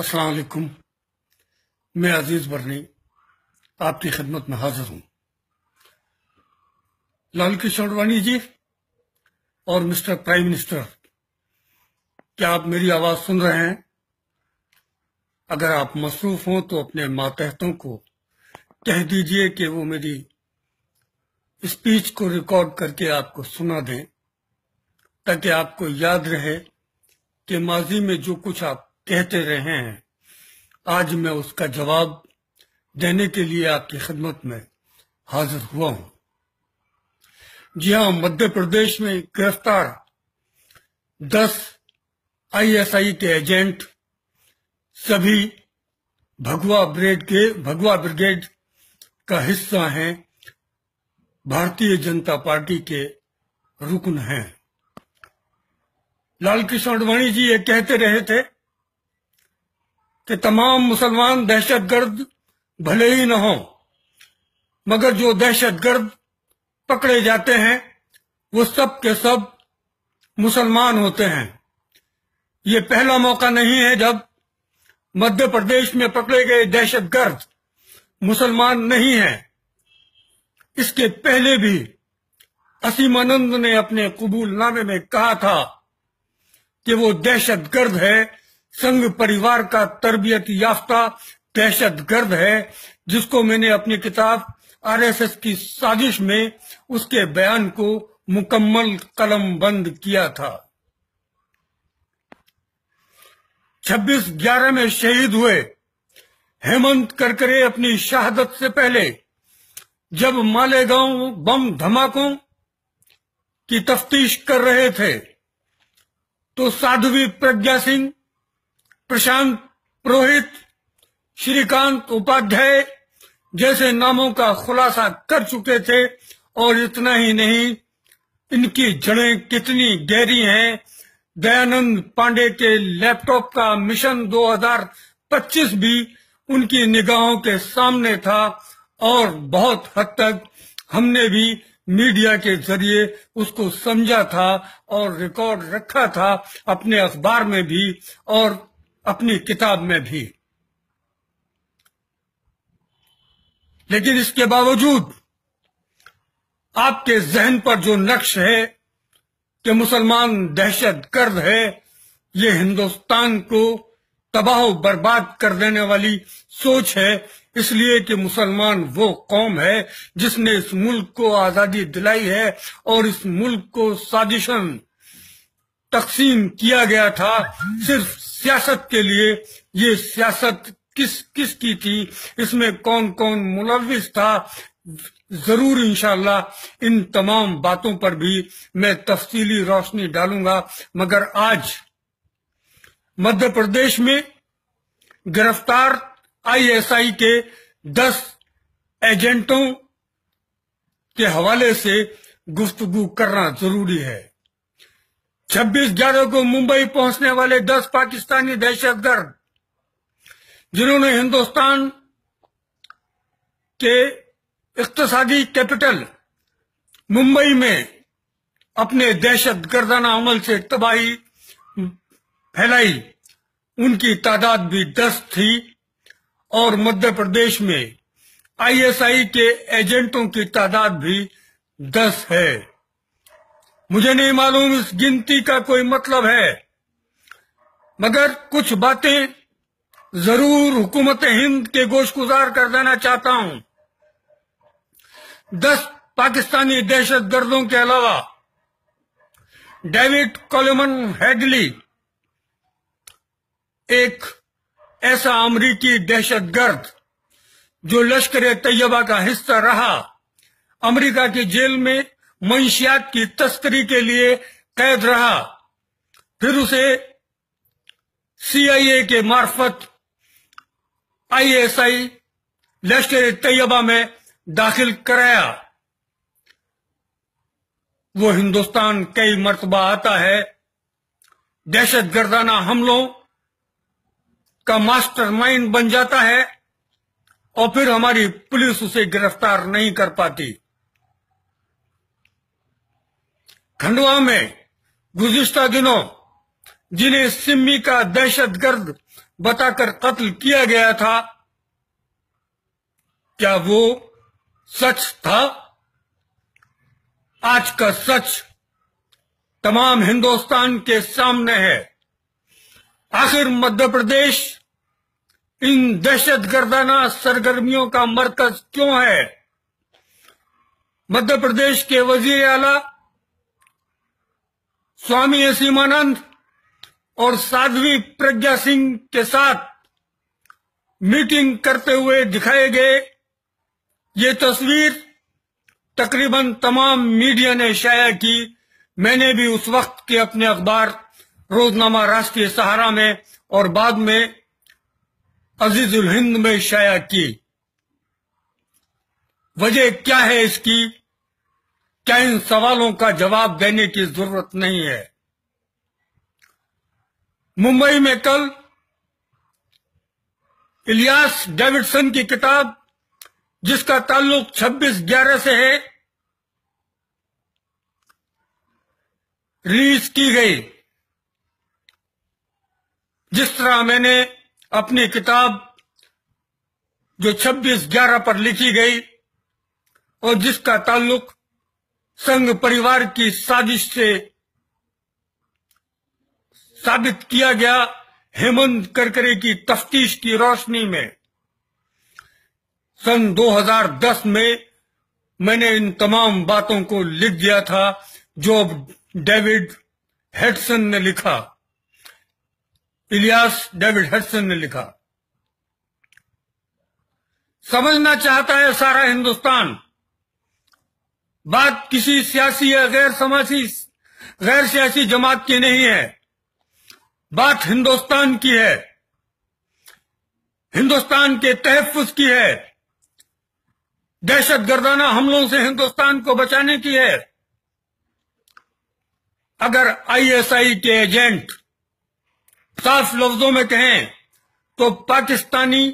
असलकुम मैं अजीज बरनी आपकी खिदमत में हाजिर हूं लाल किशोर वाणी जी और मिस्टर प्राइम मिनिस्टर क्या आप मेरी आवाज़ सुन रहे हैं अगर आप मसरूफ़ हों तो अपने मातहतों को कह दीजिए कि वो मेरी स्पीच को रिकॉर्ड करके आपको सुना दें ताकि आपको याद रहे कि माजी में जो कुछ आप कहते रहे हैं आज मैं उसका जवाब देने के लिए आपकी खिदमत में हाजिर हुआ हूं जी हाँ मध्य प्रदेश में गिरफ्तार दस आईएसआई के एजेंट सभी भगवा ब्रिगेड के भगवा ब्रिगेड का हिस्सा हैं भारतीय जनता पार्टी के रुकन हैं लाल कृष्ण अडवाणी जी ये कहते रहे थे कि तमाम मुसलमान दहशत गर्द भले ही न हो मगर जो दहशत गर्द पकड़े जाते हैं वो सब के सब मुसलमान होते हैं ये पहला मौका नहीं है जब मध्य प्रदेश में पकड़े गए दहशत गर्द मुसलमान नहीं है इसके पहले भी असीमानंद ने अपने कबूलनामे में कहा था कि वो दहशत गर्द है संघ परिवार का तरबियत याफ्ता दहशत गर्द है जिसको मैंने अपनी किताब आरएसएस की साजिश में उसके बयान को मुकम्मल कलम बंद किया था 26 ग्यारह में शहीद हुए हेमंत करकरे अपनी शहादत से पहले जब मालेगांव बम धमाकों की तफ्तीश कर रहे थे तो साध्वी प्रज्ञा सिंह प्रशांत पुरोहित श्रीकांत उपाध्याय जैसे नामों का खुलासा कर चुके थे और इतना ही नहीं इनकी जड़ें कितनी गहरी हैं दयानंद पांडे के लैपटॉप का मिशन 2025 भी उनकी निगाहों के सामने था और बहुत हद तक हमने भी मीडिया के जरिए उसको समझा था और रिकॉर्ड रखा था अपने अखबार में भी और अपनी किताब में भी लेकिन इसके बावजूद आपके जहन पर जो नक्श है कि मुसलमान दहशत गर्द है ये हिंदुस्तान को तबाह बर्बाद कर देने वाली सोच है इसलिए कि मुसलमान वो कौम है जिसने इस मुल्क को आजादी दिलाई है और इस मुल्क को साजिशन तकसीम किया गया था सिर्फ सियासत के लिए ये सियासत किस किस की थी इसमें कौन कौन मुलविस था जरूर इंशाल्लाह इन तमाम बातों पर भी मैं तफसीली रोशनी डालूंगा मगर आज मध्य प्रदेश में गिरफ्तार आईएसआई के दस एजेंटों के हवाले से गुफ्तगु करना जरूरी है छब्बीस ग्यारह को मुंबई पहुंचने वाले दस पाकिस्तानी दहशतगर्द जिन्होंने हिंदुस्तान के इकतसादी कैपिटल मुंबई में अपने दहशत गर्दाना अमल से तबाही फैलाई उनकी तादाद भी दस थी और मध्य प्रदेश में आईएसआई के एजेंटों की तादाद भी दस है मुझे नहीं मालूम इस गिनती का कोई मतलब है मगर कुछ बातें जरूर हुकूमत हिंद के गोशगुजार कर देना चाहता हूं दस पाकिस्तानी दहशत गर्दों के अलावा डेविड कोलेमन हेडली एक ऐसा अमरीकी दहशतगर्द जो लश्कर तैयबा का हिस्सा रहा अमेरिका की जेल में मंशियात की तस्करी के लिए कैद रहा फिर उसे सीआईए के मार्फत आईएसआई लश्कर तैयबा में दाखिल कराया वो हिंदुस्तान कई मरतबा आता है दहशत गर्दाना हमलों का मास्टरमाइंड बन जाता है और फिर हमारी पुलिस उसे गिरफ्तार नहीं कर पाती खंडवा में गुजश्ता दिनों जिन्हें सिमी का दहशतगर्द बताकर कत्ल किया गया था क्या वो सच था आज का सच तमाम हिंदुस्तान के सामने है आखिर मध्य प्रदेश इन दहशत गर्दाना सरगर्मियों का मरकज क्यों है मध्य प्रदेश के वजीर आला स्वामी असीमानंद और साध्वी प्रज्ञा सिंह के साथ मीटिंग करते हुए दिखाए गए ये तस्वीर तकरीबन तमाम मीडिया ने शाया की मैंने भी उस वक्त के अपने अखबार रोजनामा राष्ट्रीय सहारा में और बाद में अजीजुल हिंद में शाया की वजह क्या है इसकी क्या इन सवालों का जवाब देने की जरूरत नहीं है मुंबई में कल इलियास डेविडसन की किताब जिसका ताल्लुक 26 ग्यारह से है रिलीज की गई जिस तरह मैंने अपनी किताब जो 26 ग्यारह पर लिखी गई और जिसका ताल्लुक संघ परिवार की साजिश से साबित किया गया हेमंत करकरे की तफ्तीश की रोशनी में सन 2010 में मैंने इन तमाम बातों को लिख दिया था जो डेविड हेडसन ने लिखा इलियास डेविड हेडसन ने लिखा समझना चाहता है सारा हिंदुस्तान बात किसी सियासी या गैर समाजी गैर सियासी जमात की नहीं है बात हिंदुस्तान की है हिंदुस्तान के तहफ़ की है दहशत गर्दाना हमलों से हिंदुस्तान को बचाने की है अगर आईएसआई के एजेंट साफ लफ्जों में कहें तो पाकिस्तानी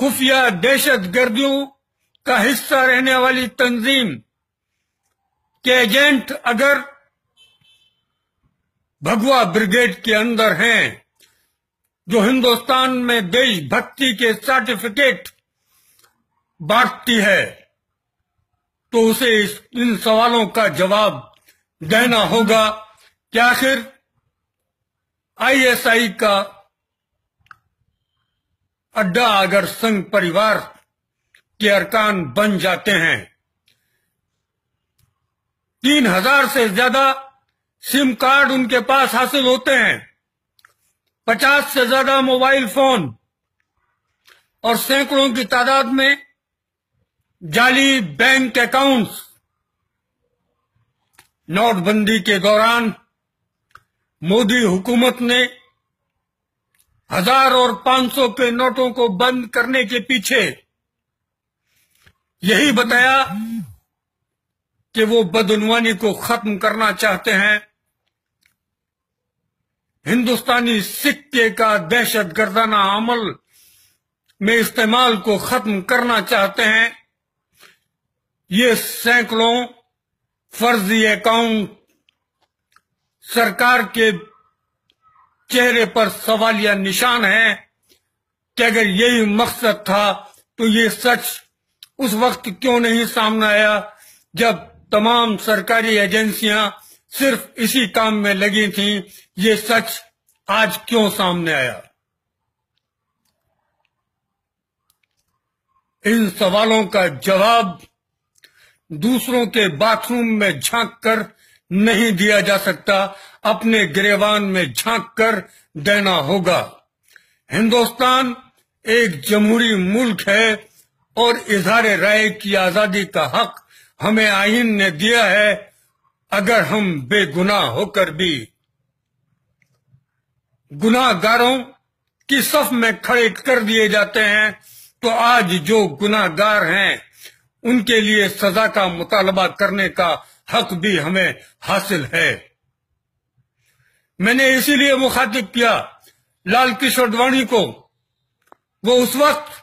खुफिया दहशत गर्दियों का हिस्सा रहने वाली तंजीम के एजेंट अगर भगवा ब्रिगेड के अंदर हैं जो हिंदुस्तान में देशभक्ति के सर्टिफिकेट बांटती है तो उसे इस इन सवालों का जवाब देना होगा कि आखिर आईएसआई का अड्डा अगर संघ परिवार के अरकान बन जाते हैं तीन हजार से ज्यादा सिम कार्ड उनके पास हासिल होते हैं पचास से ज्यादा मोबाइल फोन और सैकड़ों की तादाद में जाली बैंक अकाउंट्स नोटबंदी के दौरान मोदी हुकूमत ने हजार और पांच सौ के नोटों को बंद करने के पीछे यही बताया कि वो बदनवानी को खत्म करना चाहते हैं हिंदुस्तानी सिक्के का दहशत गर्दाना अमल में इस्तेमाल को खत्म करना चाहते हैं ये सैकड़ों फर्जी अकाउंट सरकार के चेहरे पर सवालिया निशान है कि अगर यही मकसद था तो ये सच उस वक्त क्यों नहीं सामने आया जब तमाम सरकारी एजेंसियां सिर्फ इसी काम में लगी थीं, ये सच आज क्यों सामने आया इन सवालों का जवाब दूसरों के बाथरूम में झांक कर नहीं दिया जा सकता अपने गिरेवान में झांक कर देना होगा हिंदुस्तान एक जमहूरी मुल्क है और इजहार राय की आजादी का हक हमें आइन ने दिया है अगर हम बेगुनाह होकर भी गुनाहगारों की सफ में खड़े कर दिए जाते हैं तो आज जो गुनाहगार हैं उनके लिए सजा का मुतालबा करने का हक भी हमें हासिल है मैंने इसीलिए मुखातिब किया लाल किशोर को वो उस वक्त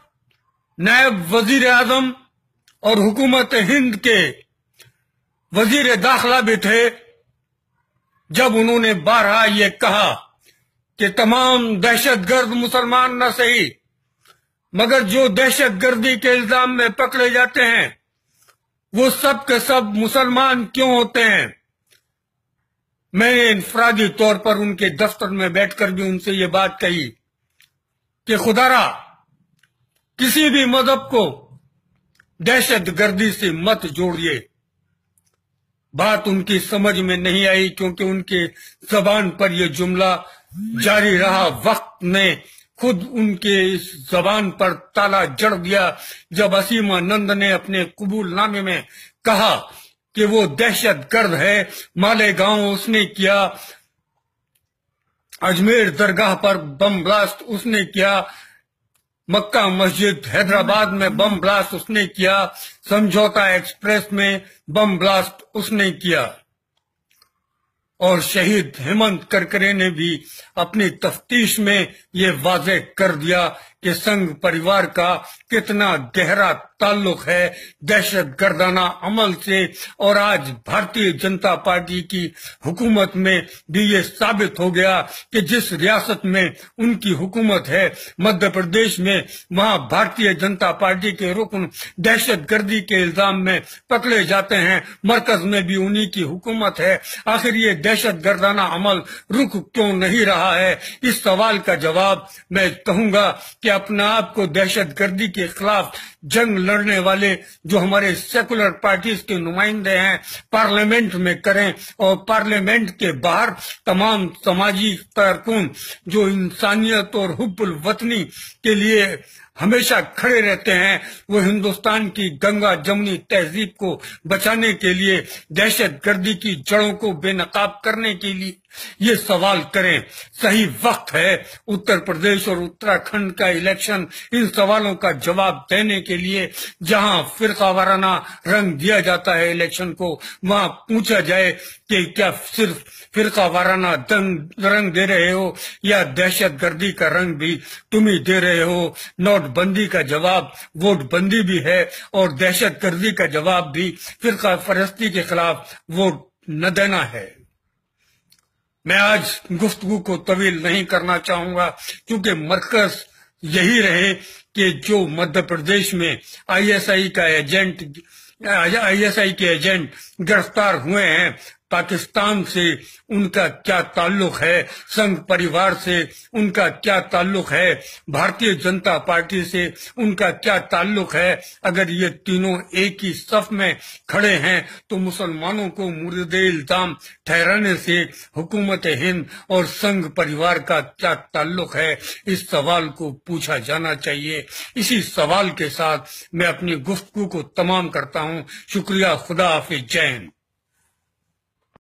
नायब वजीर आजम और हुकूमत हिंद के वजीर दाखला भी थे जब उन्होंने बारह ये कहा कि तमाम दहशतगर्द मुसलमान न सही मगर जो दहशतगर्दी के इल्जाम में पकड़े जाते हैं वो सब के सब मुसलमान क्यों होते हैं मैंने इनफरादी तौर पर उनके दफ्तर में बैठकर भी उनसे ये बात कही कि खुदारा किसी भी मजहब को दहशत गर्दी से मत जोड़िए बात उनकी समझ में नहीं आई क्योंकि उनके जबान पर यह जुमला जारी रहा वक्त ने खुद उनके इस जबान पर ताला जड़ दिया जब असीमा नंद ने अपने कबूलनामे में कहा कि वो दहशत गर्द है मालेगांव उसने किया अजमेर दरगाह पर बम ब्लास्ट उसने किया मक्का मस्जिद हैदराबाद में बम ब्लास्ट उसने किया समझौता एक्सप्रेस में बम ब्लास्ट उसने किया और शहीद हेमंत करकरे ने भी अपनी तफ्तीश में ये वाजे कर दिया के संग परिवार का कितना गहरा ताल्लुक है दहशत गर्दाना अमल से और आज भारतीय जनता पार्टी की हुकूमत में भी ये साबित हो गया कि जिस रियासत में उनकी हुकूमत है मध्य प्रदेश में वहाँ भारतीय जनता पार्टी के रुकन दहशत गर्दी के इल्जाम में पकड़े जाते हैं मरकज में भी उन्हीं की हुकूमत है आखिर ये दहशत गर्दाना अमल रुक क्यों नहीं रहा है इस सवाल का जवाब मैं कहूँगा कि अपने आप को दहशत गर्दी के खिलाफ जंग लड़ने वाले जो हमारे सेकुलर पार्टीज के नुमाइंदे हैं पार्लियामेंट में करें और पार्लियामेंट के बाहर तमाम समाजी कारकुन जो इंसानियत और हुबुल वतनी के लिए हमेशा खड़े रहते हैं वो हिंदुस्तान की गंगा जमुनी तहजीब को बचाने के लिए दहशत गर्दी की जड़ों को बेनकाब करने के लिए ये सवाल करें सही वक्त है उत्तर प्रदेश और उत्तराखंड का इलेक्शन इन सवालों का जवाब देने के लिए जहां फिर वाराना रंग दिया जाता है इलेक्शन को वहां पूछा जाए कि क्या सिर्फ का वाराना रंग दे रहे हो या दहशत गर्दी का रंग भी तुम ही दे रहे हो नोटबंदी का जवाब वोट बंदी भी है और दहशत गर्दी का जवाब भी फिर फरस्ती के खिलाफ वोट न देना है मैं आज गुफ्तगु को तवील नहीं करना चाहूंगा क्योंकि मरकज यही रहे कि जो मध्य प्रदेश में आईएसआई का एजेंट आईएसआई के एजेंट गिरफ्तार हुए हैं पाकिस्तान से उनका क्या ताल्लुक है संघ परिवार से उनका क्या ताल्लुक है भारतीय जनता पार्टी से उनका क्या ताल्लुक है अगर ये तीनों एक ही सफ में खड़े हैं तो मुसलमानों को मुर्द इल्जाम ठहराने से हुकूमत हिंद और संघ परिवार का क्या ताल्लुक है इस सवाल को पूछा जाना चाहिए इसी सवाल के साथ मैं अपनी गुफ्तु को तमाम करता हूँ शुक्रिया खुदा हाफिज जैन